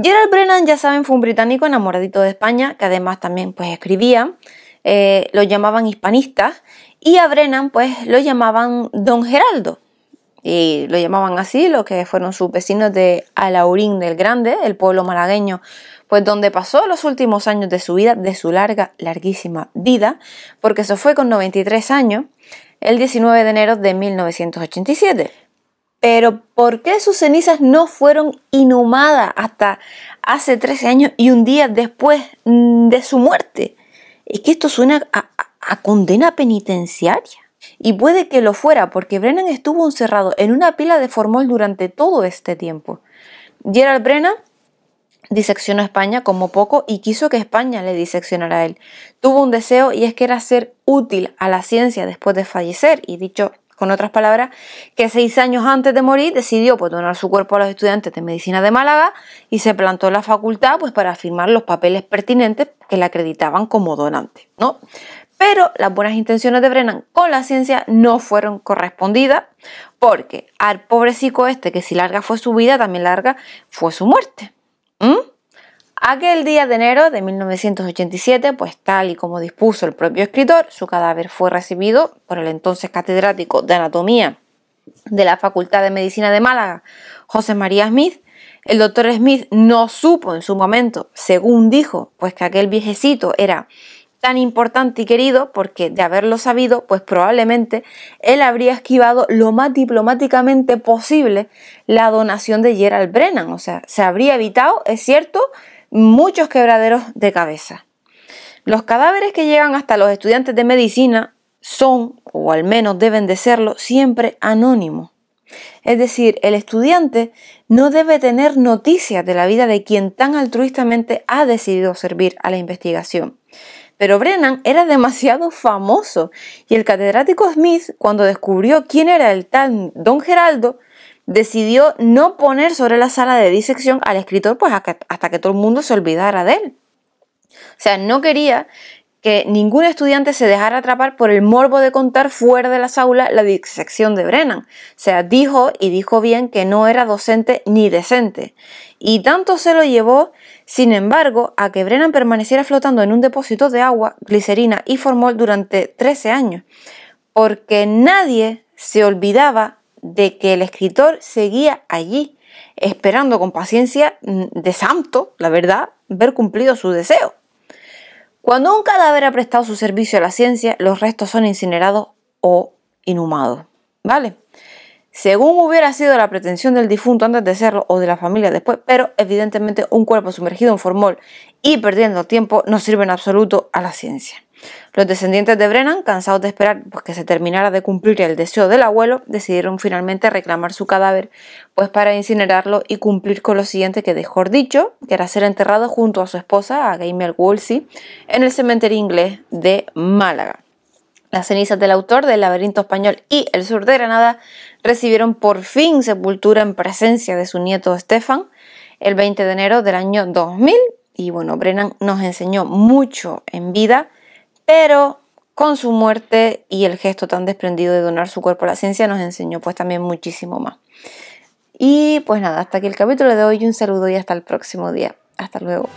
Gerald Brennan, ya saben, fue un británico enamoradito de España, que además también pues escribía, eh, lo llamaban hispanista y a Brennan pues lo llamaban Don Geraldo, y lo llamaban así los que fueron sus vecinos de Alaurín del Grande, el pueblo malagueño, pues donde pasó los últimos años de su vida, de su larga, larguísima vida, porque se fue con 93 años el 19 de enero de 1987. Pero ¿por qué sus cenizas no fueron inhumadas hasta hace 13 años y un día después mm, de su muerte? Es que esto suena a, condena penitenciaria. Y puede que lo fuera, porque Brennan estuvo encerrado en una pila de formol durante todo este tiempo. Gerald Brennan diseccionó a España como poco y quiso que España le diseccionara a él. Tuvo un deseo y es que era ser útil a la ciencia después de fallecer y dicho con otras palabras, que seis años antes de morir decidió pues, donar su cuerpo a los estudiantes de medicina de Málaga y se plantó en la facultad pues, para firmar los papeles pertinentes que le acreditaban como donante. ¿no? Pero las buenas intenciones de Brennan con la ciencia no fueron correspondidas porque al pobrecico este, que si larga fue su vida, también larga fue su muerte. Aquel día de enero de 1987, pues tal y como dispuso el propio escritor, su cadáver fue recibido por el entonces catedrático de anatomía de la Facultad de Medicina de Málaga, José María Smith. El doctor Smith no supo en su momento, según dijo, pues que aquel viejecito era tan importante y querido porque de haberlo sabido, pues probablemente él habría esquivado lo más diplomáticamente posible la donación de Gerald Brennan. O sea, se habría evitado, es cierto, muchos quebraderos de cabeza. Los cadáveres que llegan hasta los estudiantes de medicina son, o al menos deben de serlo, siempre anónimos. Es decir, el estudiante no debe tener noticias de la vida de quien tan altruistamente ha decidido servir a la investigación. Pero Brennan era demasiado famoso y el catedrático Smith, cuando descubrió quién era el tal don Geraldo, decidió no poner sobre la sala de disección al escritor pues hasta que todo el mundo se olvidara de él. O sea, no quería que ningún estudiante se dejara atrapar por el morbo de contar fuera de las aulas la disección de Brennan. O sea, dijo y dijo bien que no era docente ni decente. Y tanto se lo llevó, sin embargo, a que Brennan permaneciera flotando en un depósito de agua, glicerina y formol durante 13 años, porque nadie se olvidaba de que el escritor seguía allí, esperando con paciencia mm, de santo, la verdad, ver cumplido su deseo. Cuando un cadáver ha prestado su servicio a la ciencia, los restos son incinerados o inhumados. ¿Vale? Según hubiera sido la pretensión del difunto antes de serlo o de la familia después, pero evidentemente un cuerpo sumergido en formol y perdiendo tiempo no sirve en absoluto a la ciencia. Los descendientes de Brennan, cansados de esperar pues, que se terminara de cumplir el deseo del abuelo, decidieron finalmente reclamar su cadáver, pues para incinerarlo y cumplir con lo siguiente que dejó dicho, que era ser enterrado junto a su esposa, a Gamer Woolsey, en el cementerio inglés de Málaga. Las cenizas del autor del laberinto español y el sur de Granada recibieron por fin sepultura en presencia de su nieto Estefan el 20 de enero del año 2000 y bueno, Brennan nos enseñó mucho en vida pero con su muerte y el gesto tan desprendido de donar su cuerpo a la ciencia nos enseñó pues también muchísimo más. Y pues nada, hasta aquí el capítulo de hoy, un saludo y hasta el próximo día. Hasta luego.